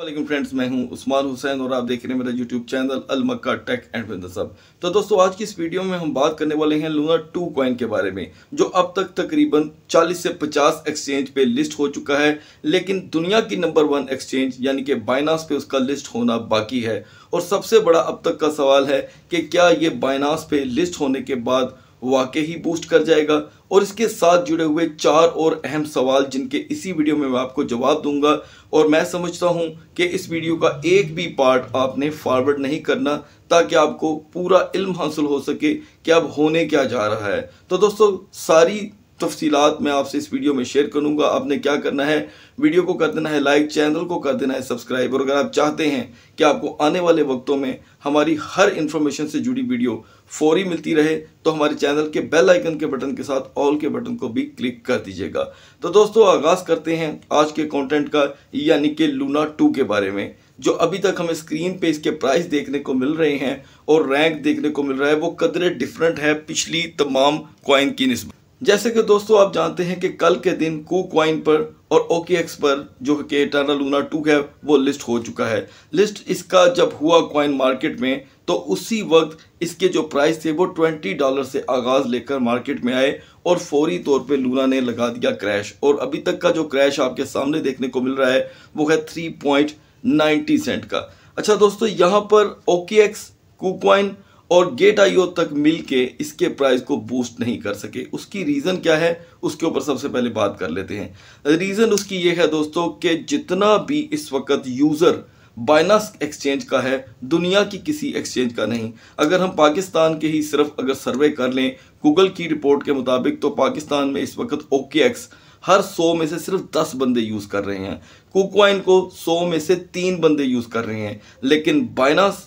वालेकुम फ्रेंड्स मैं हूं उस्मान हुसैन और आप देख रहे हैं मेरा YouTube channel Al Makka Tech and Business अब तो दोस्तों आज की इस वीडियो में हम बात करने वाले हैं लूना टू कॉइन के बारे में जो अब तक तकरीबन 40 से 50 एक्सचेंज पे लिस्ट हो चुका है लेकिन दुनिया की नंबर वन एक्सचेंज यानी कि बाइनास पे उसका लिस्ट होना बाकी है और सबसे बड़ा अब तक का सवाल है कि क्या ये बाइनास पे लिस्ट होने के बाद वाकई ही बूस्ट कर जाएगा और इसके साथ जुड़े हुए चार और अहम सवाल जिनके इसी वीडियो में मैं आपको जवाब दूंगा और मैं समझता हूं कि इस वीडियो का एक भी पार्ट आपने फॉरवर्ड नहीं करना ताकि आपको पूरा इल्म हासिल हो सके कि अब होने क्या जा रहा है तो दोस्तों सारी तफसीलात मैं आपसे इस वीडियो में शेयर करूंगा आपने क्या करना है वीडियो को कर देना है लाइक चैनल को कर देना है सब्सक्राइब और अगर आप चाहते हैं कि आपको आने वाले वक्तों में हमारी हर इन्फॉर्मेशन से जुड़ी वीडियो फौरी मिलती रहे तो हमारे चैनल के बेल आइकन के बटन के साथ ऑल के बटन को भी क्लिक कर दीजिएगा तो दोस्तों आगाज़ करते हैं आज के कॉन्टेंट का यानी कि लूना टू के बारे में जो अभी तक हमें स्क्रीन पे इसके प्राइस देखने को मिल रहे हैं और रैंक देखने को मिल रहा है वो कदरे डिफरेंट है पिछली तमाम कॉइन की नस्बत जैसे कि दोस्तों आप जानते हैं कि कल के दिन कू क्वाइन पर और एक्स पर जो कि एटाना लूना टू है वो लिस्ट हो चुका है लिस्ट इसका जब हुआ क्वाइन मार्केट में तो उसी वक्त इसके जो प्राइस थे वो ट्वेंटी डॉलर से आगाज़ लेकर मार्केट में आए और फौरी तौर पे लूना ने लगा दिया क्रैश और अभी तक का जो क्रैश आपके सामने देखने को मिल रहा है वो है थ्री पॉइंट नाइन्टी सेंट का अच्छा दोस्तों यहाँ पर ओके एक्स कूक्वाइन और गेट आईओ तक मिलके इसके प्राइस को बूस्ट नहीं कर सके उसकी रीज़न क्या है उसके ऊपर सबसे पहले बात कर लेते हैं रीज़न उसकी ये है दोस्तों कि जितना भी इस वक्त यूज़र बाइनास एक्सचेंज का है दुनिया की किसी एक्सचेंज का नहीं अगर हम पाकिस्तान के ही सिर्फ अगर सर्वे कर लें गूगल की रिपोर्ट के मुताबिक तो पाकिस्तान में इस वक्त ओके एक्स हर सौ में से सिर्फ दस बंदे यूज़ कर रहे हैं कुकवाइन को सौ में से तीन बंदे यूज़ कर रहे हैं लेकिन बाइनास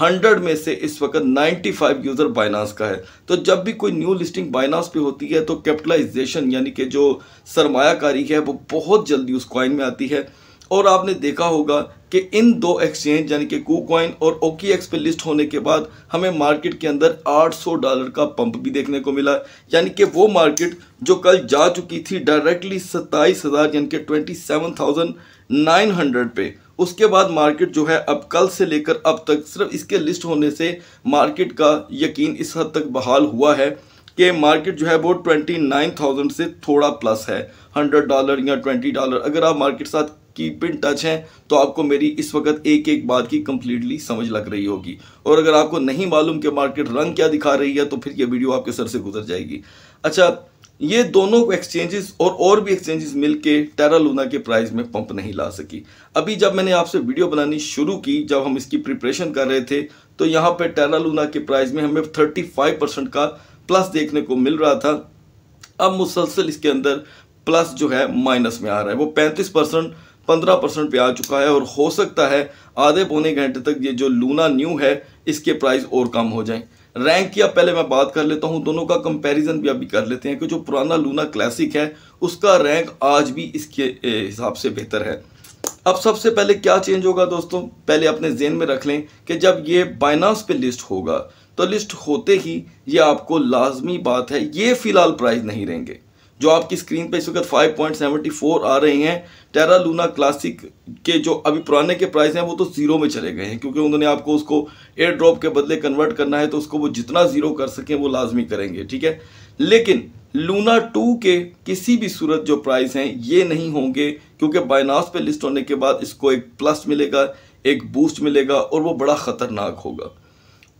हंड्रेड में से इस वक्त 95 यूज़र बाइनास का है तो जब भी कोई न्यू लिस्टिंग बाइनास पे होती है तो कैपिटलाइजेशन यानी कि जो सरमायाकारी है वो बहुत जल्दी उस कॉइन में आती है और आपने देखा होगा कि इन दो एक्सचेंज यानी कि कू कॉइन और ओकी एक्स पे लिस्ट होने के बाद हमें मार्केट के अंदर 800 डॉलर का पंप भी देखने को मिला यानी कि वो मार्केट जो कल जा चुकी थी डायरेक्टली सत्ताईस हज़ार यानी कि twenty seven thousand nine hundred पे उसके बाद मार्केट जो है अब कल से लेकर अब तक सिर्फ इसके लिस्ट होने से मार्केट का यकीन इस हद तक बहाल हुआ है कि मार्केट जो है वो ट्वेंटी नाइन थाउजेंड से थोड़ा प्लस है हंड्रेड डॉलर या ट्वेंटी डॉलर अगर आप मार्केट साथ कीप इन टच हैं तो आपको मेरी इस वक्त एक एक बात की कम्प्लीटली समझ लग रही होगी और अगर आपको नहीं मालूम कि मार्केट रंग क्या दिखा रही है तो फिर ये वीडियो आपके सर से गुजर जाएगी अच्छा ये दोनों एक्सचेंजेस और और भी एक्सचेंजेस मिलके टेरा लूना के प्राइस में पंप नहीं ला सकी अभी जब मैंने आपसे वीडियो बनानी शुरू की जब हम इसकी प्रिपरेशन कर रहे थे तो यहाँ पे टेरा लूना के प्राइस में हमें 35 परसेंट का प्लस देखने को मिल रहा था अब मुसलसल इसके अंदर प्लस जो है माइनस में आ रहा है वो पैंतीस परसेंट पंद्रह परसेंट पे आ चुका है और हो सकता है आधे पौने घंटे तक ये जो लूना न्यू है इसके प्राइस और कम हो जाएं रैंक की अब पहले मैं बात कर लेता हूँ दोनों का कंपैरिजन भी अभी कर लेते हैं कि जो पुराना लूना क्लासिक है उसका रैंक आज भी इसके हिसाब से बेहतर है अब सबसे पहले क्या चेंज होगा दोस्तों पहले अपने जेन में रख लें कि जब ये बाइनास पे लिस्ट होगा तो लिस्ट होते ही ये आपको लाजमी बात है ये फ़िलहाल प्राइस नहीं रहेंगे जो आपकी स्क्रीन पे इस वक्त 5.74 आ रहे हैं टेरा लूना क्लासिक के जो अभी पुराने के प्राइस हैं वो तो ज़ीरो में चले गए हैं क्योंकि उन्होंने आपको उसको एयर ड्रॉप के बदले कन्वर्ट करना है तो उसको वो जितना ज़ीरो कर सकें वो लाजमी करेंगे ठीक है लेकिन लूना टू के किसी भी सूरत जो प्राइस हैं ये नहीं होंगे क्योंकि बाइनास पे लिस्ट होने के बाद इसको एक प्लस मिलेगा एक बूस्ट मिलेगा और वो बड़ा ख़तरनाक होगा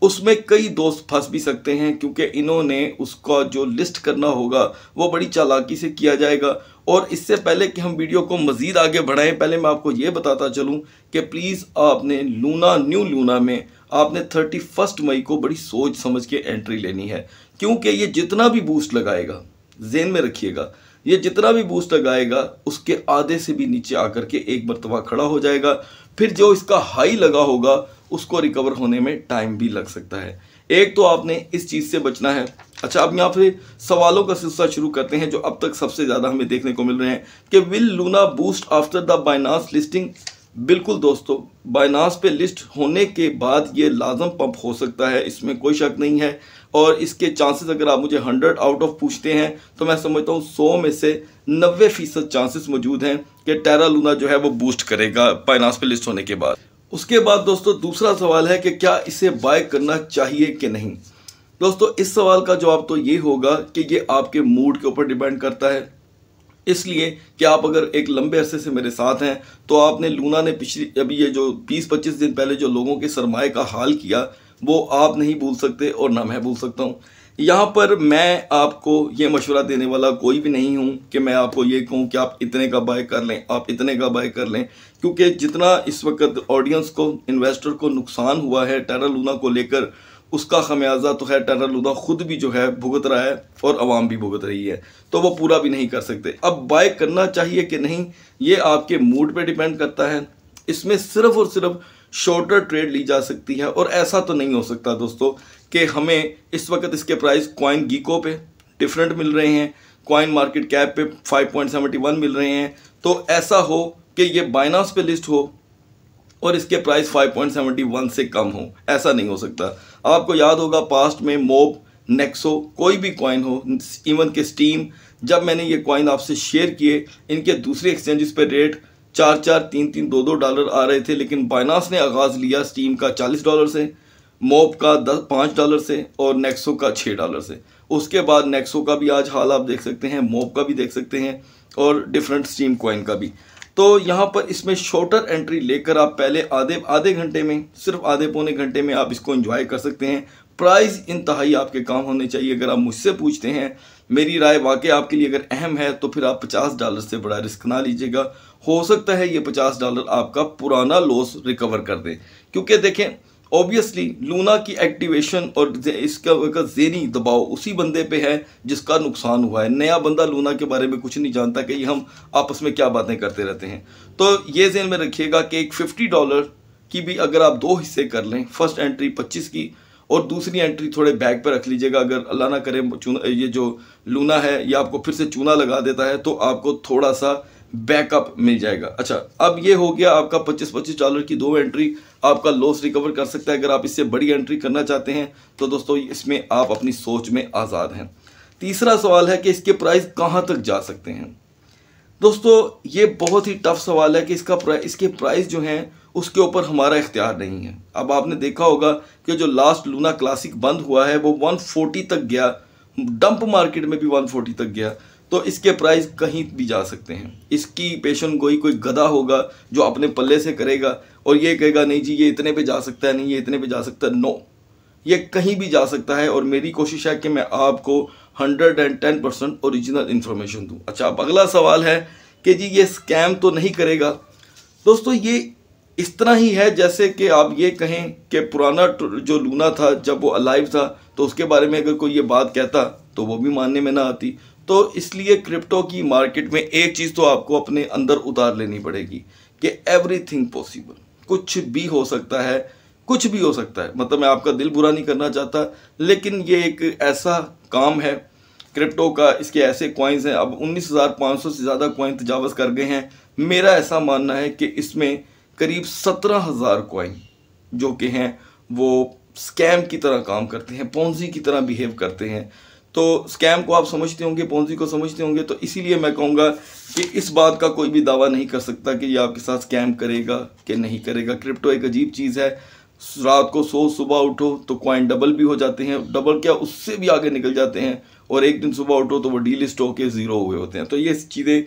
उसमें कई दोस्त फंस भी सकते हैं क्योंकि इन्होंने उसका जो लिस्ट करना होगा वो बड़ी चालाकी से किया जाएगा और इससे पहले कि हम वीडियो को मज़ीद आगे बढ़ाएं पहले मैं आपको ये बताता चलूं कि प्लीज़ आपने लूना न्यू लूना में आपने थर्टी फर्स्ट मई को बड़ी सोच समझ के एंट्री लेनी है क्योंकि ये जितना भी बूस्ट लगाएगा जेन में रखिएगा ये जितना भी बूस्ट लगाएगा उसके आधे से भी नीचे आकर के एक मरतबा खड़ा हो जाएगा फिर जो इसका हाई लगा होगा उसको रिकवर होने में टाइम भी लग सकता है एक तो आपने इस चीज़ से बचना है अच्छा अब यहाँ पे सवालों का सिलसिला शुरू करते हैं जो अब तक सबसे ज़्यादा हमें देखने को मिल रहे हैं कि will Luna boost after the Binance listing बिल्कुल दोस्तों बाइनास पे लिस्ट होने के बाद ये लाजम पंप हो सकता है इसमें कोई शक नहीं है और इसके चांसेस अगर आप मुझे हंड्रेड आउट ऑफ पूछते हैं तो मैं समझता हूँ सौ में से नब्बे फीसद चांसेस मौजूद हैं कि टेरा लूना जो है वो बूस्ट करेगा बाइनास पे लिस्ट होने के बाद उसके बाद दोस्तों दूसरा सवाल है कि क्या इसे बाय करना चाहिए कि नहीं दोस्तों इस सवाल का जवाब तो ये होगा कि ये आपके मूड के ऊपर डिपेंड करता है इसलिए कि आप अगर एक लंबे अरसे से मेरे साथ हैं तो आपने लूना ने पिछली अभी ये जो 20-25 दिन पहले जो लोगों के सरमाए का हाल किया वो आप नहीं भूल सकते और ना मैं भूल सकता हूँ यहाँ पर मैं आपको ये मशवरा देने वाला कोई भी नहीं हूँ कि मैं आपको ये कहूँ कि आप इतने का बाय कर लें आप इतने का बाय कर लें क्योंकि जितना इस वक्त ऑडियंस को इन्वेस्टर को नुकसान हुआ है टेरा लूना को लेकर उसका खमियाजा तो है टेरा लूना ख़ुद भी जो है भुगत रहा है और आवाम भी भुगत रही है तो वो पूरा भी नहीं कर सकते अब बाय करना चाहिए कि नहीं ये आपके मूड पर डिपेंड करता है इसमें सिर्फ और सिर्फ शॉर्टर ट्रेड ली जा सकती है और ऐसा तो नहीं हो सकता दोस्तों कि हमें इस वक्त इसके प्राइस कॉइन गीको पे डिफरेंट मिल रहे हैं कॉइन मार्केट कैप पे 5.71 मिल रहे हैं तो ऐसा हो कि ये बाइनास पे लिस्ट हो और इसके प्राइस 5.71 से कम हो ऐसा नहीं हो सकता आपको याद होगा पास्ट में मोब नेक्सो कोई भी कॉइन हो इवन के स्टीम जब मैंने ये कॉइन आपसे शेयर किए इनके दूसरे एक्सचेंजेस पर रेट चार चार तीन तीन दो दो डॉलर आ रहे थे लेकिन बाइनास ने आगाज़ लिया स्टीम का चालीस डॉलर से मोब का दस पाँच डॉलर से और नेक्सो का छः डॉलर से उसके बाद नेक्सो का भी आज हाल आप देख सकते हैं मोब का भी देख सकते हैं और डिफरेंट स्टीम कॉइन का भी तो यहाँ पर इसमें शॉर्टर एंट्री लेकर आप पहले आधे आधे घंटे में सिर्फ आधे पौने घंटे में आप इसको इन्जॉय कर सकते हैं प्राइस इंतहाई आपके काम होने चाहिए अगर आप मुझसे पूछते हैं मेरी राय वाकई आपके लिए अगर अहम है तो फिर आप पचास डॉलर से बड़ा रिस्क ना लीजिएगा हो सकता है ये पचास डॉलर आपका पुराना लॉस रिकवर कर दें क्योंकि देखें ऑब्वियसली लूना की एक्टिवेशन और इसका का जेनी दबाव उसी बंदे पे है जिसका नुकसान हुआ है नया बंदा लूना के बारे में कुछ नहीं जानता कि हम आपस में क्या बातें करते रहते हैं तो ये जेन में रखिएगा कि एक फिफ्टी डॉलर की भी अगर आप दो हिस्से कर लें फर्स्ट एंट्री पच्चीस की और दूसरी एंट्री थोड़े बैग पर रख लीजिएगा अगर अल्लाह ना करें ये जो लूना है या आपको फिर से चूना लगा देता है तो आपको थोड़ा सा बैकअप मिल जाएगा अच्छा अब ये हो गया आपका 25-25 डॉलर की दो एंट्री आपका लॉस रिकवर कर सकता है अगर आप इससे बड़ी एंट्री करना चाहते हैं तो दोस्तों इसमें आप अपनी सोच में आज़ाद हैं तीसरा सवाल है कि इसके प्राइस कहाँ तक जा सकते हैं दोस्तों ये बहुत ही टफ सवाल है कि इसका प्राइस इसके प्राइस जो हैं उसके ऊपर हमारा इख्तियार नहीं है अब आपने देखा होगा कि जो लास्ट लूना क्लासिक बंद हुआ है वो 140 तक गया डंप मार्केट में भी 140 तक गया तो इसके प्राइस कहीं भी जा सकते हैं इसकी पेशन गोई कोई गधा होगा जो अपने पल्ले से करेगा और ये कहेगा नहीं जी ये इतने पे जा सकता है नहीं ये इतने पे जा सकता है नो ये कहीं भी जा सकता है और मेरी कोशिश है कि मैं आपको hundred and ten percent original information दूँ अच्छा अब अगला सवाल है कि जी ये स्कैम तो नहीं करेगा दोस्तों ये इस तरह ही है जैसे कि आप ये कहें कि पुराना जो लूना था जब वो अलाइव था तो उसके बारे में अगर कोई ये बात कहता तो वो भी मानने में ना आती तो इसलिए क्रिप्टो की मार्केट में एक चीज़ तो आपको अपने अंदर उतार लेनी पड़ेगी कि एवरीथिंग पॉसिबल कुछ भी हो सकता है कुछ भी हो सकता है मतलब मैं आपका दिल बुरा नहीं करना चाहता लेकिन ये एक ऐसा काम है क्रिप्टो का इसके ऐसे कॉइन्स हैं अब 19,500 से ज़्यादा कॉइन तजावज़ कर गए हैं मेरा ऐसा मानना है कि इसमें करीब 17,000 कॉइन जो कि हैं वो स्कैम की तरह काम करते हैं पौजी की तरह बिहेव करते हैं तो स्कैम को आप समझते होंगे पौजी को समझते होंगे तो इसीलिए मैं कहूँगा कि इस बात का कोई भी दावा नहीं कर सकता कि ये आपके साथ स्कैम करेगा कि नहीं करेगा क्रिप्टो एक अजीब चीज़ है रात को सो सुबह उठो तो कॉइन डबल भी हो जाते हैं डबल क्या उससे भी आगे निकल जाते हैं और एक दिन सुबह उठो तो वो स्टो के ज़ीरो हुए होते हैं तो ये चीज़ें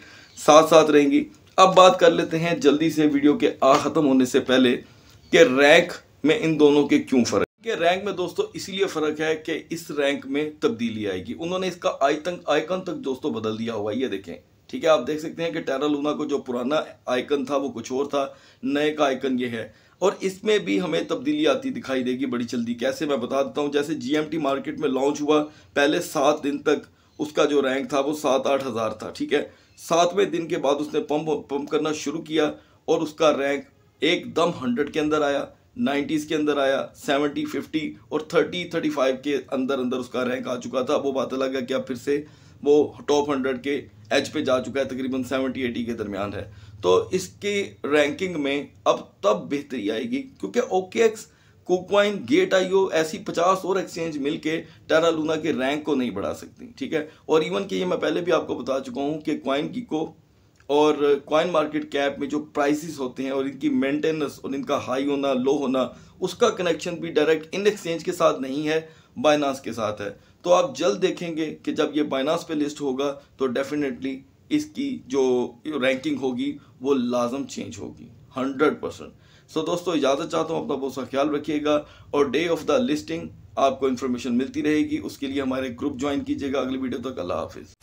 साथ साथ रहेंगी अब बात कर लेते हैं जल्दी से वीडियो के आ ख़त्म होने से पहले कि रैंक में इन दोनों के क्यों फ़र्क कि रैंक में दोस्तों इसीलिए फ़र्क है कि इस रैंक में तब्दीली आएगी उन्होंने इसका आयतन आयकन तक दोस्तों बदल दिया हुआ ये देखें ठीक है आप देख सकते हैं कि टेरा लूना को जो पुराना आयकन था वो कुछ और था नए का आयकन ये है और इसमें भी हमें तब्दीली आती दिखाई देगी बड़ी जल्दी कैसे मैं बता देता हूँ जैसे जी मार्केट में लॉन्च हुआ पहले सात दिन तक उसका जो रैंक था वो सात आठ हज़ार था ठीक है सातवें दिन के बाद उसने पम्प पम्प करना शुरू किया और उसका रैंक एकदम हंड्रेड के अंदर आया नाइन्टीज़ के अंदर आया 70, फिफ्टी और थर्टी थर्टी फाइव के अंदर अंदर उसका रैंक आ चुका था वो बात अलग है कि अब फिर से वो टॉप हंड्रेड के एज पे जा चुका है तकरीबन 70, एटी के दरमियान है तो इसकी रैंकिंग में अब तब बेहतरी आएगी क्योंकि OKX KuCoin Gate IO ऐसी 50 और एक्सचेंज मिलके टेरा लूना के रैंक को नहीं बढ़ा सकती ठीक है और इवन कि ये मैं पहले भी आपको बता चुका हूँ कि क्वाइन की को और कॉइन मार्केट कैप में जो प्राइसेस होते हैं और इनकी मेंटेनेंस और इनका हाई होना लो होना उसका कनेक्शन भी डायरेक्ट इन एक्सचेंज के साथ नहीं है बाइनास के साथ है तो आप जल्द देखेंगे कि जब ये बाइनास पे लिस्ट होगा तो डेफिनेटली इसकी जो रैंकिंग होगी वो लाजम चेंज होगी हंड्रेड परसेंट सो दोस्तों इजाज़त चाहता हूँ अपना बहुत सा ख्याल रखिएगा और डे ऑफ द लिस्टिंग आपको इन्फॉर्मेशन मिलती रहेगी उसके लिए हमारे ग्रुप ज्वाइन कीजिएगा अगली वीडियो तक अल्लाह हाफिज़